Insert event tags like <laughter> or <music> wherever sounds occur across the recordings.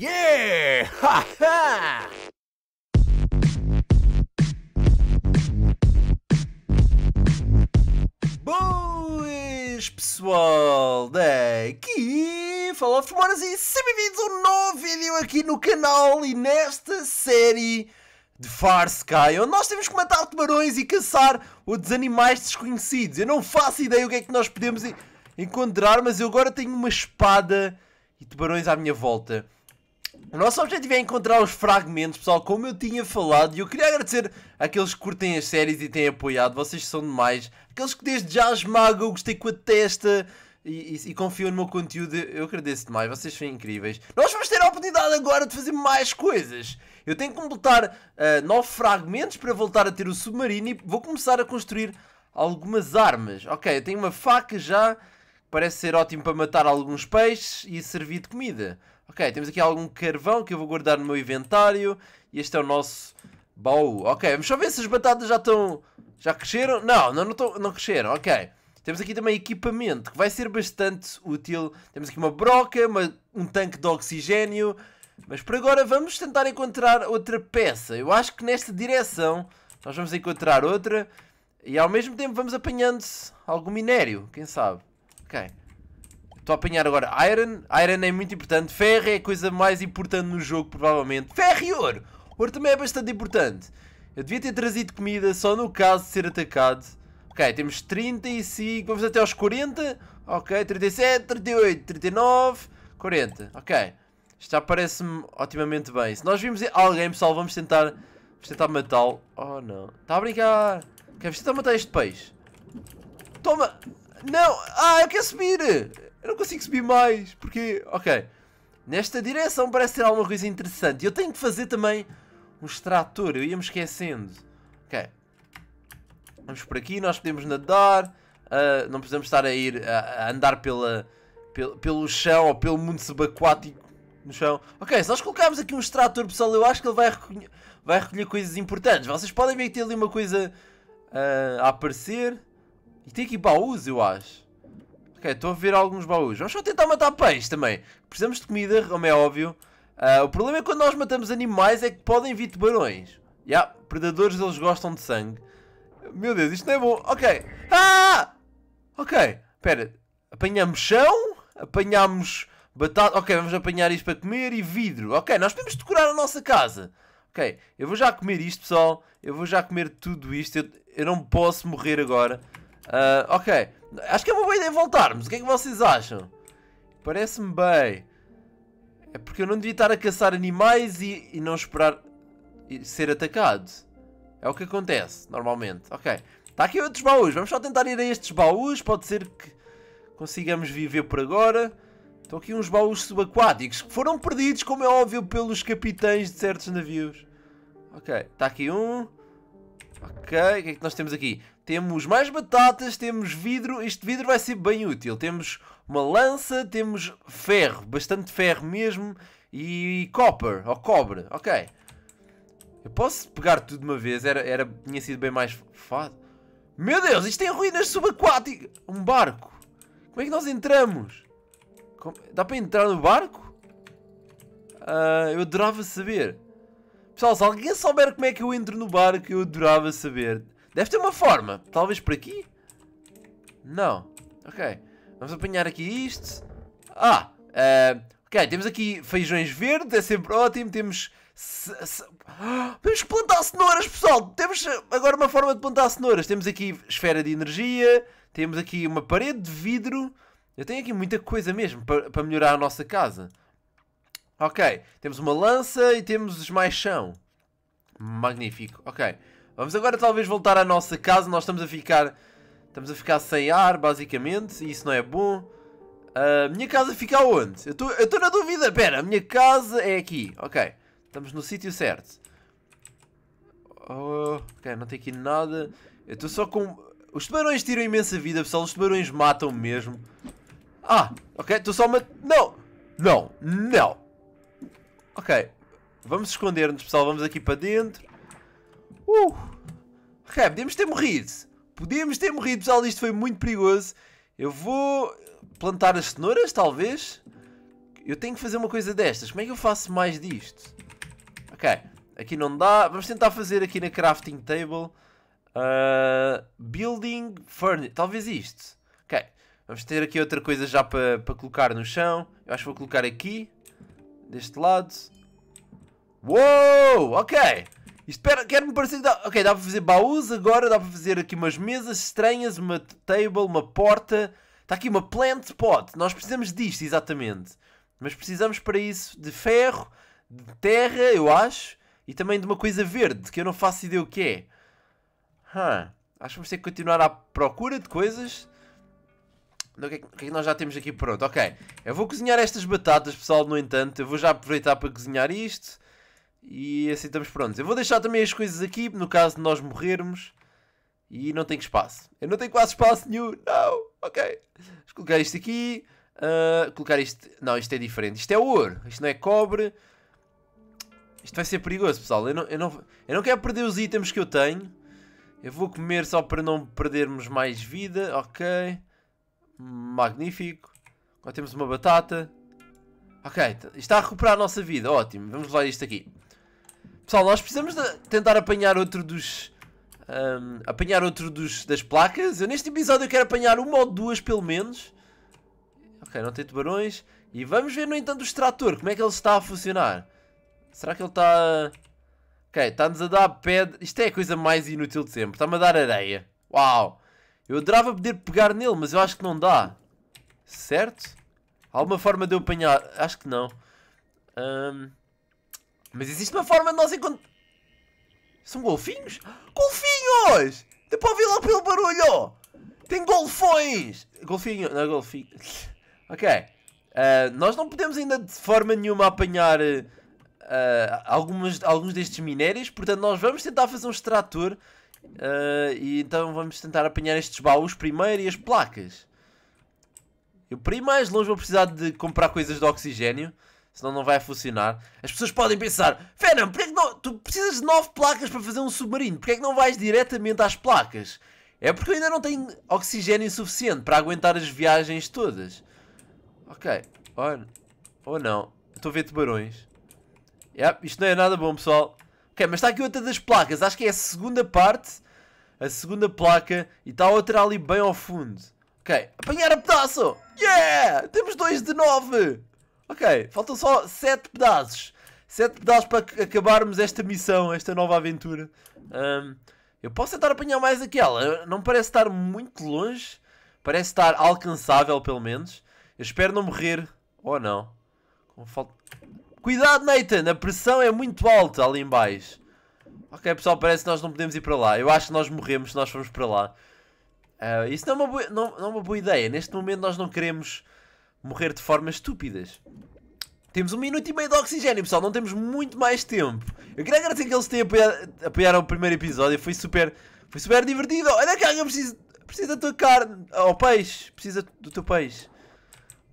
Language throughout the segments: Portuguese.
Yeah! Ha <laughs> ha! Boas, pessoal! Daqui Fala, Moras e sejam bem-vindos a um novo vídeo aqui no canal e nesta série de Far Sky, onde nós temos que matar tubarões e caçar outros animais desconhecidos. Eu não faço ideia o que é que nós podemos encontrar, mas eu agora tenho uma espada e tubarões à minha volta. O nosso objetivo é encontrar os fragmentos, pessoal, como eu tinha falado, e eu queria agradecer àqueles que curtem as séries e têm apoiado, vocês são demais. Aqueles que desde já esmagam, gostei com a testa e, e, e confiam no meu conteúdo, eu agradeço demais, vocês são incríveis. Nós vamos ter a oportunidade agora de fazer mais coisas. Eu tenho que completar uh, fragmentos para voltar a ter o submarino e vou começar a construir algumas armas. Ok, eu tenho uma faca já, Parece ser ótimo para matar alguns peixes e servir de comida. Ok, temos aqui algum carvão que eu vou guardar no meu inventário. E este é o nosso baú. Ok, vamos só ver se as batatas já estão... Já cresceram? Não, não, não, tô, não cresceram. Ok. Temos aqui também equipamento, que vai ser bastante útil. Temos aqui uma broca, uma, um tanque de oxigênio. Mas por agora vamos tentar encontrar outra peça. Eu acho que nesta direção nós vamos encontrar outra. E ao mesmo tempo vamos apanhando algum minério, quem sabe. Ok. Estou a apanhar agora Iron. Iron é muito importante. Ferro é a coisa mais importante no jogo, provavelmente. Ferro e ouro! Ouro também é bastante importante. Eu devia ter trazido comida só no caso de ser atacado. Ok, temos 35, vamos até aos 40. Ok, 37, 38, 39, 40. Ok, isto já parece-me otimamente bem. Se nós vimos alguém, pessoal, vamos tentar, vamos tentar matá-lo. Oh, não. Está a brincar. Ok, vamos tentar matar este peixe. Toma! Não! Ah, eu quero subir! Eu não consigo subir mais, porque... Ok. Nesta direção parece ter alguma coisa interessante. Eu tenho que fazer também um extrator. Eu ia-me esquecendo. Ok. Vamos por aqui. Nós podemos nadar. Uh, não precisamos estar a ir a, a andar pela, pelo chão ou pelo mundo subaquático no chão. Ok, se nós colocarmos aqui um extrator, pessoal, eu acho que ele vai, recolher, vai recolher coisas importantes. Vocês podem ver que tem ali uma coisa uh, a aparecer. E tem aqui baús, eu acho. Ok, estou a ver alguns baús. Vamos só tentar matar peixes também. Precisamos de comida, como é óbvio. Uh, o problema é que quando nós matamos animais é que podem vir tubarões. Já, yeah, predadores eles gostam de sangue. Meu Deus, isto não é bom. Ok. Ah! Ok, espera. Apanhamos chão, apanhamos batata. Ok, vamos apanhar isto para comer e vidro. Ok, nós podemos decorar a nossa casa. Ok, eu vou já comer isto, pessoal. Eu vou já comer tudo isto. Eu, eu não posso morrer agora. Uh, ok, acho que é uma boa ideia voltarmos. O que é que vocês acham? Parece-me bem. É porque eu não devia estar a caçar animais e, e não esperar ser atacado. É o que acontece, normalmente. Ok, está aqui outros baús. Vamos só tentar ir a estes baús. Pode ser que consigamos viver por agora. Estão aqui uns baús subaquáticos que foram perdidos, como é óbvio, pelos capitães de certos navios. Ok, está aqui um. Ok, o que é que nós temos aqui? Temos mais batatas, temos vidro. Este vidro vai ser bem útil. Temos uma lança, temos ferro, bastante ferro mesmo. E copper, ou cobre, ok. Eu posso pegar tudo de uma vez? Era, era, tinha sido bem mais fado. Meu Deus, isto tem ruínas subaquáticas! Um barco! Como é que nós entramos? Como... Dá para entrar no barco? Uh, eu adorava saber. Pessoal, se alguém souber como é que eu entro no barco, eu adorava saber. Deve ter uma forma. Talvez por aqui? Não. Ok. Vamos apanhar aqui isto. Ah! Uh, ok, temos aqui feijões verdes, é sempre ótimo. Temos... Ah, temos que plantar cenouras, pessoal! Temos agora uma forma de plantar cenouras. Temos aqui esfera de energia. Temos aqui uma parede de vidro. Eu tenho aqui muita coisa mesmo para melhorar a nossa casa. Ok, temos uma lança e temos chão. Magnífico, ok. Vamos agora talvez voltar à nossa casa, nós estamos a ficar... Estamos a ficar sem ar, basicamente, e isso não é bom. A uh, minha casa fica onde? Eu estou na dúvida, pera, a minha casa é aqui, ok. Estamos no sítio certo. Oh, ok, não tem aqui nada. Eu estou só com... Os tubarões tiram imensa vida, pessoal, os tubarões matam mesmo. Ah, ok, estou só uma... Não, não, não. Ok. Vamos esconder-nos, pessoal. Vamos aqui para dentro. Uh! Ok, podemos ter morrido. Podíamos ter morrido, pessoal. Isto foi muito perigoso. Eu vou plantar as cenouras, talvez. Eu tenho que fazer uma coisa destas. Como é que eu faço mais disto? Ok. Aqui não dá. Vamos tentar fazer aqui na crafting table. Uh, building furniture. Talvez isto. Ok. Vamos ter aqui outra coisa já para colocar no chão. Eu acho que vou colocar aqui. Deste lado. Uou! Ok! Isto quer-me parecer que dá... Ok, dá para fazer baús agora, dá para fazer aqui umas mesas estranhas, uma table, uma porta. Está aqui uma plant pot. Nós precisamos disto, exatamente. Mas precisamos para isso de ferro, de terra, eu acho, e também de uma coisa verde, que eu não faço ideia o que é. Huh. Acho que vamos ter que continuar à procura de coisas. É o, que é que, nós já temos aqui pronto? Ok, eu vou cozinhar estas batatas, pessoal, no entanto. Eu vou já aproveitar para cozinhar isto. E assim estamos prontos. Eu vou deixar também as coisas aqui, no caso de nós morrermos. E não tenho espaço. Eu não tenho quase espaço nenhum. Não, ok. Vamos colocar isto aqui. Uh, colocar isto... Não, isto é diferente. Isto é ouro. Isto não é cobre. Isto vai ser perigoso, pessoal. Eu não, eu não, eu não quero perder os itens que eu tenho. Eu vou comer só para não perdermos mais vida. Ok. Magnífico. Agora temos uma batata. Ok, está a recuperar a nossa vida. Ótimo, vamos lá isto aqui. Pessoal, nós precisamos tentar apanhar outro dos... Um, apanhar outro dos, das placas. Eu neste episódio eu quero apanhar uma ou duas pelo menos. Ok, não tem tubarões. E vamos ver no entanto o extrator, como é que ele está a funcionar. Será que ele está... Ok, está-nos a dar pedra. Isto é a coisa mais inútil de sempre. Está-me a dar areia. Uau! Eu adorava poder pegar nele, mas eu acho que não dá. Certo? Há alguma forma de eu apanhar? Acho que não. Um... Mas existe uma forma de nós encontrar... São golfinhos? Golfinhos! Dá para ouvir lá pelo barulho! Tem golfões! Golfinho, não é golfinho. <laughs> ok. Uh, nós não podemos ainda de forma nenhuma apanhar uh, algumas, alguns destes minérios, portanto nós vamos tentar fazer um extrator Uh, e então vamos tentar apanhar estes baús primeiro e as placas. Eu para ir mais longe vou precisar de comprar coisas de oxigênio, senão não vai funcionar. As pessoas podem pensar, Venom, porque é não... tu precisas de nove placas para fazer um submarino, Porquê é que não vais diretamente às placas? É porque eu ainda não tenho oxigênio suficiente para aguentar as viagens todas. Ok, ou oh, oh, não, estou a ver tubarões. Yep, isto não é nada bom pessoal. Ok, mas está aqui outra das placas. Acho que é a segunda parte. A segunda placa. E está outra ali bem ao fundo. Ok, apanhar a pedaço! Yeah! Temos dois de nove! Ok, faltam só sete pedaços. Sete pedaços para acabarmos esta missão, esta nova aventura. Um, eu posso tentar apanhar mais aquela. Não parece estar muito longe. Parece estar alcançável, pelo menos. Eu espero não morrer. Ou oh, não. Como falta... Cuidado, Nathan! A pressão é muito alta ali em baixo. Ok, pessoal, parece que nós não podemos ir para lá. Eu acho que nós morremos se nós formos para lá. Uh, isso não é, uma boa, não, não é uma boa ideia. Neste momento nós não queremos morrer de formas estúpidas. Temos um minuto e meio de oxigênio, pessoal. Não temos muito mais tempo. Eu queria agradecer que eles tenham apoiado, apoiaram o primeiro episódio. Foi super, foi super divertido. Olha cá, eu preciso, preciso da tua carne. Oh, peixe. Precisa do teu peixe.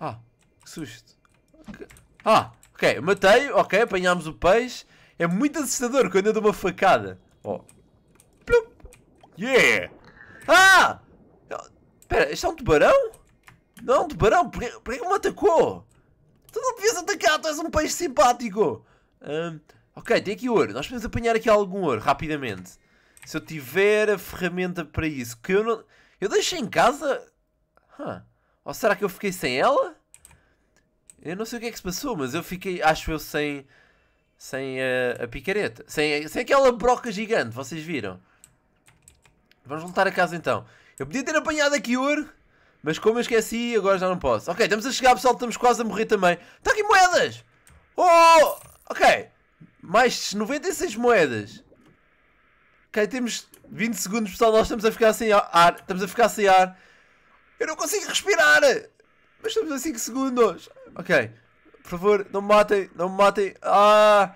Ah, que susto. Ah, Ok, matei, ok, apanhámos o peixe. É muito assustador quando eu dou uma facada. Oh. Plup. Yeah! Ah! Oh, espera, isto é um tubarão? Não é um tubarão? por que me atacou? Tu não devias atacar, tu és um peixe simpático! Um, ok, tem aqui ouro. Nós podemos apanhar aqui algum ouro, rapidamente. Se eu tiver a ferramenta para isso, que eu não... Eu deixei em casa? Huh. Ou será que eu fiquei sem ela? Eu não sei o que é que se passou, mas eu fiquei, acho eu, sem, sem a, eh, a picareta. Sem, sem aquela broca gigante, vocês viram? Vamos voltar a casa então. Eu podia ter apanhado aqui ouro, mas como eu esqueci, agora já não posso. Ok, estamos a chegar, pessoal, estamos quase a morrer também. Está aqui moedas! Oh! Ok. Mais 96 moedas. Ok, temos 20 segundos, pessoal, nós estamos a ficar sem ar. Estamos a ficar sem ar. Eu não consigo respirar! Mas estamos a 5 segundos. Ok. Por favor, não me matem, não me matem. Ah!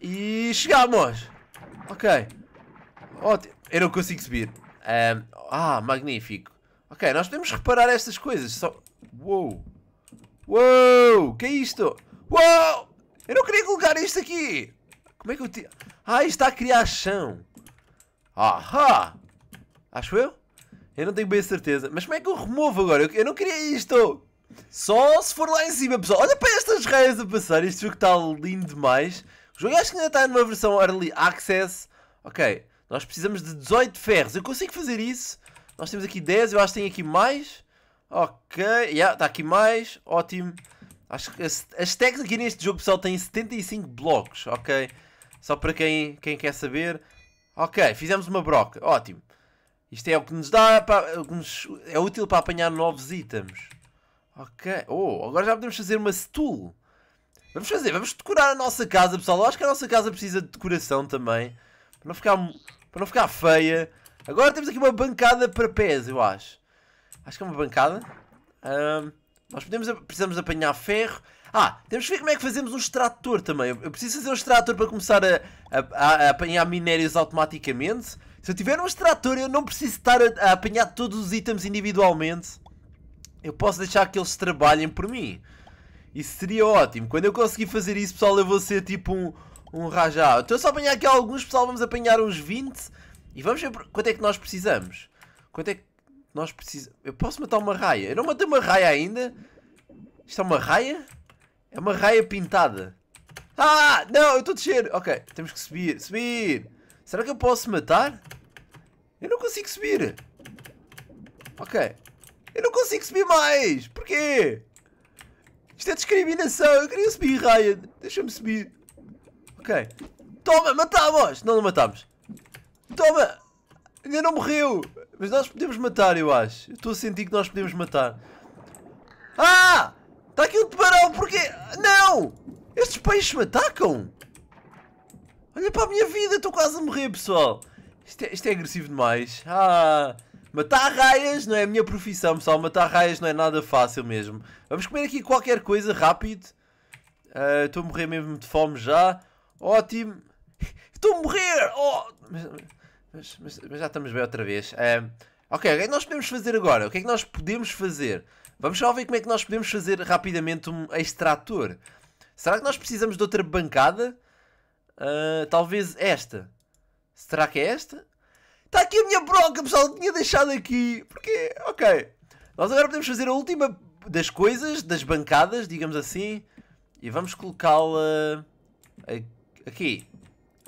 E chegamos! Ok. Ótimo. Eu não consigo subir. Um, ah, magnífico. Ok, nós podemos reparar estas coisas. Só... Uou! Uou! Que é isto? Uou! Eu não queria colocar isto aqui! Como é que eu tinha? Ah, isto está a criar chão. Ahá! Acho eu? Eu não tenho bem certeza. Mas como é que eu removo agora? Eu, eu não queria isto! Só se for lá em cima, pessoal. Olha para estas raias a passar. Este jogo está lindo demais. O jogo acho que ainda está numa versão Early Access. Ok, nós precisamos de 18 ferros. Eu consigo fazer isso. Nós temos aqui 10. Eu acho que tem aqui mais. Ok, yeah, está aqui mais. Ótimo. Acho que as, as tags aqui neste jogo, pessoal, têm 75 blocos. Ok, só para quem, quem quer saber. Ok, fizemos uma broca. Ótimo. Isto é o que nos dá, para, nos, é útil para apanhar novos itens. Ok. Oh, agora já podemos fazer uma stool. Vamos fazer, vamos decorar a nossa casa, pessoal. Eu acho que a nossa casa precisa de decoração também. Para não ficar, para não ficar feia. Agora temos aqui uma bancada para pés, eu acho. Acho que é uma bancada. Um, nós podemos, precisamos apanhar ferro. Ah, temos que ver como é que fazemos um extrator também. Eu preciso fazer um extrator para começar a, a, a apanhar minérios automaticamente. Se eu tiver um extrator, eu não preciso estar a, a apanhar todos os itens individualmente. Eu posso deixar que eles trabalhem por mim. Isso seria ótimo. Quando eu conseguir fazer isso, pessoal, eu vou ser tipo um, um rajá. Estou só a apanhar aqui alguns, pessoal. Vamos apanhar uns 20. E vamos ver quanto é que nós precisamos. Quanto é que nós precisamos... Eu posso matar uma raia. Eu não matei uma raia ainda. Isto é uma raia? É uma raia pintada. Ah! Não, eu estou a descer. Ok, temos que subir. Subir! Será que eu posso matar? Eu não consigo subir. Ok. Eu não consigo subir mais. Porquê? Isto é discriminação. Eu queria subir, Ryan. Deixa-me subir. Ok. Toma, matamos! Não, não matamos. Toma! Ainda não morreu. Mas nós podemos matar, eu acho. estou a sentir que nós podemos matar. Ah! Está aqui um tubarão, porquê? Não! Estes peixes me atacam! Olha para a minha vida, estou quase a morrer, pessoal. Isto é, isto é agressivo demais. Ah, matar raias não é a minha profissão, pessoal. Matar raias não é nada fácil mesmo. Vamos comer aqui qualquer coisa rápido. Uh, Estou a morrer mesmo de fome já. Ótimo. Estou a morrer! Oh, mas, mas, mas, mas, já estamos bem outra vez. Uh, ok, o que é que nós podemos fazer agora? O que é que nós podemos fazer? Vamos só ver como é que nós podemos fazer rapidamente um extrator. Será que nós precisamos de outra bancada? Uh, talvez esta. Será que é esta? Está aqui a minha bronca, pessoal. Eu tinha deixado aqui. Porque, ok. Nós agora podemos fazer a última das coisas, das bancadas, digamos assim. E vamos colocá-la aqui.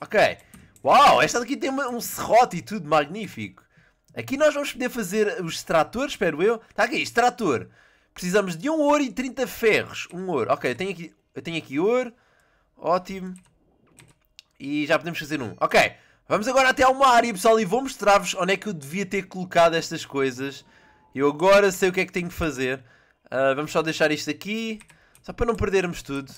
Ok. Uau, esta daqui tem um serrote e tudo magnífico. Aqui nós vamos poder fazer os extrator, espero eu. Está aqui, extrator. Precisamos de um ouro e 30 ferros. Um ouro. Ok, eu tenho aqui, eu tenho aqui ouro. Ótimo. E já podemos fazer um. Ok. Vamos agora até uma área, pessoal, e vou mostrar-vos onde é que eu devia ter colocado estas coisas. Eu agora sei o que é que tenho que fazer. Uh, vamos só deixar isto aqui, só para não perdermos tudo.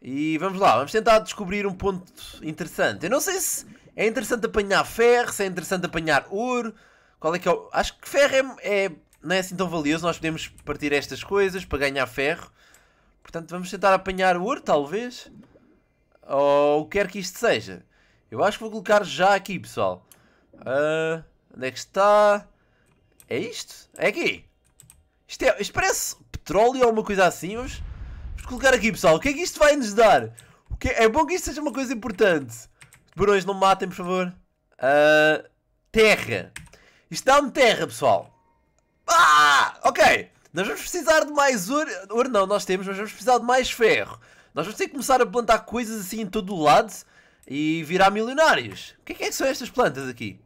E vamos lá, vamos tentar descobrir um ponto interessante. Eu não sei se é interessante apanhar ferro, se é interessante apanhar ouro. Qual é que é o... Acho que ferro é, é, não é assim tão valioso. Nós podemos partir estas coisas para ganhar ferro. Portanto, vamos tentar apanhar ouro, talvez. Ou o que quer que isto seja. Eu acho que vou colocar já aqui, pessoal. Uh, onde é que está? É isto? É aqui. Isto, é, isto parece petróleo ou uma coisa assim, Vamos colocar aqui, pessoal. O que é que isto vai nos dar? O que é... é bom que isto seja uma coisa importante. Burões, não me matem, por favor. Uh, terra. Isto dá-me terra, pessoal. Ah! Ok. Nós vamos precisar de mais ouro. Ouro não, nós temos, mas vamos precisar de mais ferro. Nós vamos ter que começar a plantar coisas assim em todo o lado e virar milionários. O é que é, que, são estas plantas aqui?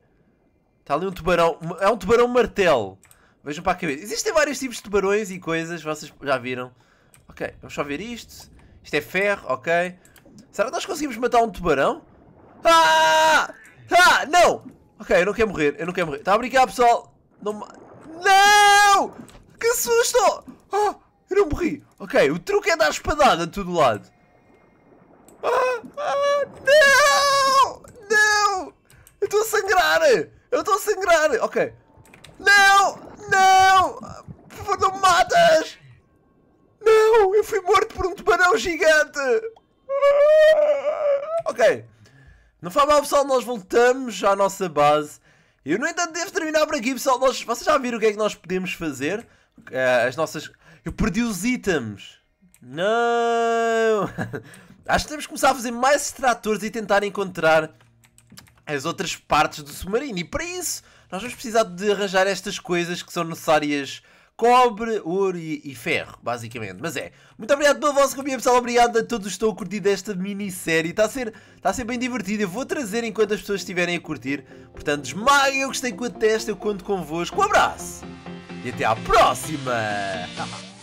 Está ali um tubarão. É um tubarão martelo. Vejam para a cabeça. Existem vários tipos de tubarões e coisas, vocês já viram. Ok, vamos só ver isto. Isto é ferro, ok. Será que nós conseguimos matar um tubarão? Ah! Ah! Não! Ok, eu não quero morrer, eu não quero morrer. Está a brincar, pessoal? Não! Não! Que susto! Ah! Eu não morri! Ok, o truque é dar espadada de todo lado. Ah, ah, não! Não! Eu estou a sangrar! Eu estou a sangrar! Ok. Não! Não! Por favor, não me matas! Não! Eu fui morto por um tubarão gigante! Ah, ok. Não faz mal, pessoal. Nós voltamos à nossa base. Eu, no entanto, devo terminar por aqui, pessoal. Nós, vocês já viram o que é que nós podemos fazer? Eh, as nossas... Eu perdi os itens. Não! <laughs> Acho que temos que começar a fazer mais extratores e tentar encontrar as outras partes do submarino. E para isso, nós vamos precisar de arranjar estas coisas que são necessárias cobre, ouro e, e, ferro, basicamente. Mas é, muito obrigado pela vossa companhia, pessoal. Obrigado a todos que estão a curtir desta minissérie. Está a ser, está a ser bem divertida. Eu vou trazer enquanto as pessoas estiverem a curtir. Portanto, esmaguem eu gostei com a testa, eu conto convosco. Um abraço e até à próxima! <laughs>